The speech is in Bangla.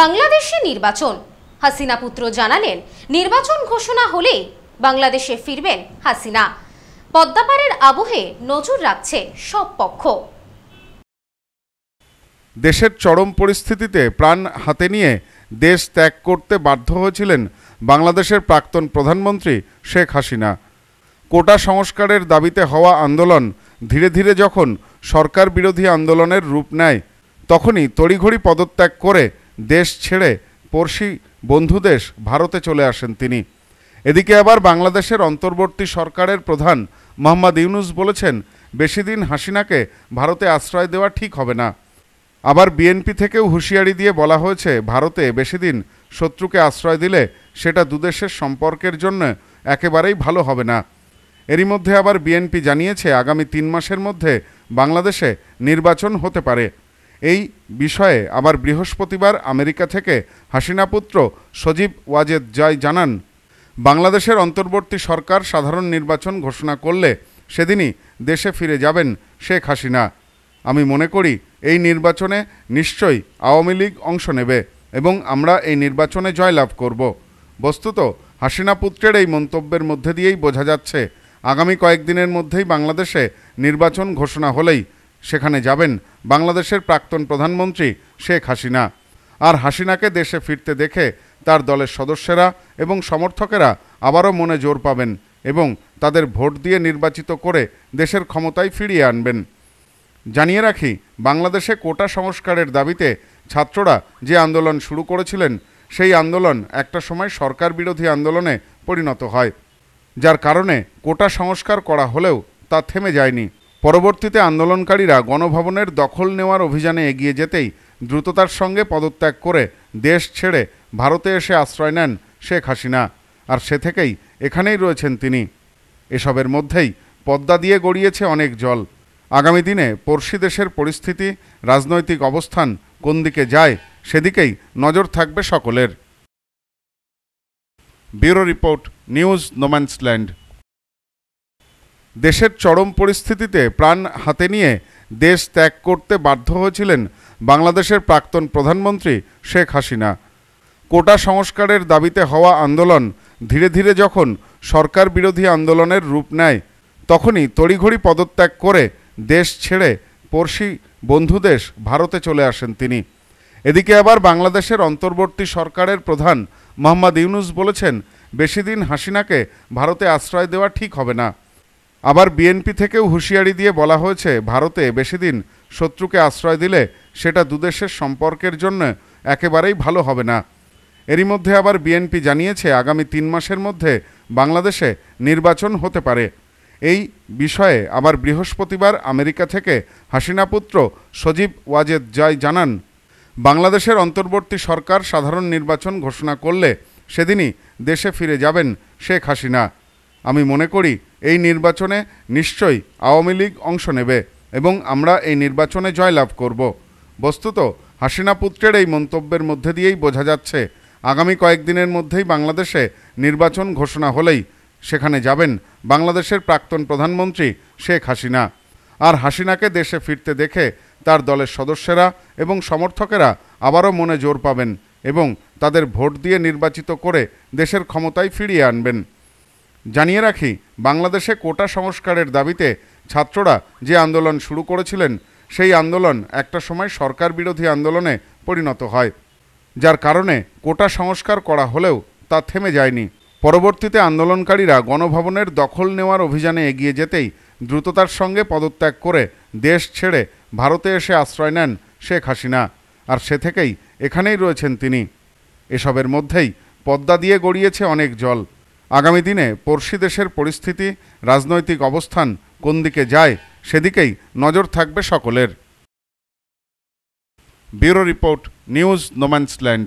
বাংলাদেশে নির্বাচন হাসিনা পুত্র জানালেন নির্বাচন ঘোষণা হলেই বাংলাদেশে ফিরবেন হাসিনা পদ্মাপাড়ের আবহে নজর রাখছে সব পক্ষ দেশের চরম পরিস্থিতিতে প্রাণ হাতে নিয়ে দেশ ত্যাগ করতে বাধ্য হয়েছিলেন বাংলাদেশের প্রাক্তন প্রধানমন্ত্রী শেখ হাসিনা কোটা সংস্কারের দাবিতে হওয়া আন্দোলন ধীরে ধীরে যখন সরকার বিরোধী আন্দোলনের রূপ নেয় তখনই তড়িঘড়ি পদত্যাগ করে দেশ ছেড়ে পড়শি বন্ধুদেশ ভারতে চলে আসেন তিনি এদিকে আবার বাংলাদেশের অন্তর্বর্তী সরকারের প্রধান মোহাম্মদ ইউনুস বলেছেন বেশিদিন হাসিনাকে ভারতে আশ্রয় দেওয়া ঠিক হবে না আবার বিএনপি থেকেও হুঁশিয়ারি দিয়ে বলা হয়েছে ভারতে বেশিদিন শত্রুকে আশ্রয় দিলে সেটা দুদেশের সম্পর্কের জন্য একেবারেই ভালো হবে না এরই মধ্যে আবার বিএনপি জানিয়েছে আগামী তিন মাসের মধ্যে বাংলাদেশে নির্বাচন হতে পারে এই বিষয়ে আবার বৃহস্পতিবার আমেরিকা থেকে হাসিনাপুত্র সজীব ওয়াজেদ জয় জানান বাংলাদেশের অন্তর্বর্তী সরকার সাধারণ নির্বাচন ঘোষণা করলে সেদিনই দেশে ফিরে যাবেন শেখ হাসিনা আমি মনে করি এই নির্বাচনে নিশ্চয়ই আওয়ামী লীগ অংশ নেবে এবং আমরা এই নির্বাচনে জয়লাভ করব বস্তুত হাসিনা পুত্রের এই মন্তব্যের মধ্যে দিয়েই বোঝা যাচ্ছে আগামী কয়েকদিনের মধ্যেই বাংলাদেশে নির্বাচন ঘোষণা হলেই সেখানে যাবেন বাংলাদেশের প্রাক্তন প্রধানমন্ত্রী শেখ হাসিনা আর হাসিনাকে দেশে ফিরতে দেখে তার দলের সদস্যেরা এবং সমর্থকেরা আবারও মনে জোর পাবেন এবং তাদের ভোট দিয়ে নির্বাচিত করে দেশের ক্ষমতায় ফিরিয়ে আনবেন জানিয়ে রাখি বাংলাদেশে কোটা সংস্কারের দাবিতে ছাত্ররা যে আন্দোলন শুরু করেছিলেন সেই আন্দোলন একটা সময় সরকার বিরোধী আন্দোলনে পরিণত হয় যার কারণে কোটা সংস্কার করা হলেও তা থেমে যায়নি পরবর্তীতে আন্দোলনকারীরা গণভবনের দখল নেওয়ার অভিযানে এগিয়ে যেতেই দ্রুততার সঙ্গে পদত্যাগ করে দেশ ছেড়ে ভারতে এসে আশ্রয় নেন শেখ হাসিনা আর সে থেকেই এখানেই রয়েছেন তিনি এসবের মধ্যেই পদ্মা দিয়ে গড়িয়েছে অনেক জল আগামী দিনে পড়শি দেশের পরিস্থিতি রাজনৈতিক অবস্থান কোন দিকে যায় সেদিকেই নজর থাকবে সকলের ব্যুরো রিপোর্ট নিউজ নোম্যান্সল্যান্ড দেশের চরম পরিস্থিতিতে প্রাণ হাতে নিয়ে দেশ ত্যাগ করতে বাধ্য হয়েছিলেন বাংলাদেশের প্রাক্তন প্রধানমন্ত্রী শেখ হাসিনা কোটা সংস্কারের দাবিতে হওয়া আন্দোলন ধীরে ধীরে যখন সরকার বিরোধী আন্দোলনের রূপ নেয় তখনই তড়িঘড়ি পদত্যাগ করে দেশ ছেড়ে পড়শি বন্ধুদেশ ভারতে চলে আসেন তিনি এদিকে আবার বাংলাদেশের অন্তর্বর্তী সরকারের প্রধান মোহাম্মদ ইউনুস বলেছেন বেশিদিন হাসিনাকে ভারতে আশ্রয় দেওয়া ঠিক হবে না আবার বিএনপি থেকেও হুঁশিয়ারি দিয়ে বলা হয়েছে ভারতে বেশিদিন শত্রুকে আশ্রয় দিলে সেটা দুদেশের সম্পর্কের জন্য একেবারেই ভালো হবে না এরই মধ্যে আবার বিএনপি জানিয়েছে আগামী তিন মাসের মধ্যে বাংলাদেশে নির্বাচন হতে পারে এই বিষয়ে আবার বৃহস্পতিবার আমেরিকা থেকে হাসিনাপুত্র সজীব ওয়াজেদ জয় জানান বাংলাদেশের অন্তর্বর্তী সরকার সাধারণ নির্বাচন ঘোষণা করলে সেদিনই দেশে ফিরে যাবেন শেখ হাসিনা আমি মনে করি এই নির্বাচনে নিশ্চয়ই আওয়ামী লীগ অংশ নেবে এবং আমরা এই নির্বাচনে জয়লাভ করব বস্তুত হাসিনা পুত্রের এই মন্তব্যের মধ্যে দিয়েই বোঝা যাচ্ছে আগামী কয়েকদিনের মধ্যেই বাংলাদেশে নির্বাচন ঘোষণা হলেই সেখানে যাবেন বাংলাদেশের প্রাক্তন প্রধানমন্ত্রী শেখ হাসিনা আর হাসিনাকে দেশে ফিরতে দেখে তার দলের সদস্যেরা এবং সমর্থকেরা আবারও মনে জোর পাবেন এবং তাদের ভোট দিয়ে নির্বাচিত করে দেশের ক্ষমতায় ফিরিয়ে আনবেন জানিয়ে রাখি বাংলাদেশে কোটা সংস্কারের দাবিতে ছাত্ররা যে আন্দোলন শুরু করেছিলেন সেই আন্দোলন একটা সময় সরকার বিরোধী আন্দোলনে পরিণত হয় যার কারণে কোটা সংস্কার করা হলেও তা থেমে যায়নি পরবর্তীতে আন্দোলনকারীরা গণভবনের দখল নেওয়ার অভিযানে এগিয়ে যেতেই দ্রুততার সঙ্গে পদত্যাগ করে দেশ ছেড়ে ভারতে এসে আশ্রয় নেন শেখ হাসিনা আর সে থেকেই এখানেই রয়েছেন তিনি এসবের মধ্যেই পদ্মা দিয়ে গড়িয়েছে অনেক জল আগামী দিনে পড়শি দেশের পরিস্থিতি রাজনৈতিক অবস্থান কোন দিকে যায় সেদিকেই নজর থাকবে সকলের ব্যুরো রিপোর্ট নিউজ নোম্যান্সল্যান্ড